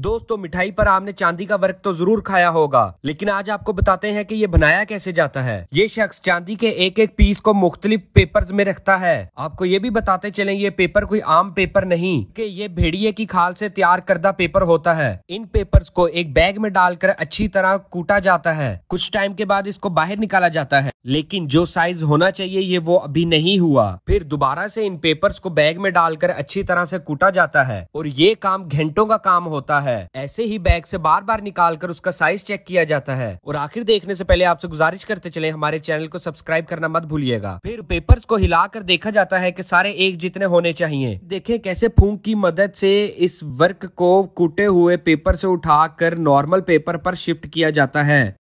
दोस्तों मिठाई पर आपने चांदी का वर्क तो जरूर खाया होगा लेकिन आज आपको बताते हैं कि ये बनाया कैसे जाता है ये शख्स चांदी के एक एक पीस को मुख्तलिफ पेपर्स में रखता है आपको ये भी बताते चलें ये पेपर कोई आम पेपर नहीं कि ये भेड़िए की खाल से तैयार करदा पेपर होता है इन पेपर्स को एक बैग में डालकर अच्छी तरह कूटा जाता है कुछ टाइम के बाद इसको बाहर निकाला जाता है लेकिन जो साइज होना चाहिए ये वो अभी नहीं हुआ फिर दोबारा से इन पेपर्स को बैग में डालकर अच्छी तरह से कूटा जाता है और ये काम घंटों का काम होता है है ऐसे ही बैग से बार बार निकाल कर उसका साइज चेक किया जाता है और आखिर देखने से पहले आपसे गुजारिश करते चले हमारे चैनल को सब्सक्राइब करना मत भूलिएगा फिर पेपर को कर देखा जाता है की सारे एक जितने होने चाहिए देखे कैसे फूंक की मदद से इस वर्क को कूटे हुए पेपर से कर नॉर्मल पेपर पर शिफ्ट किया जाता है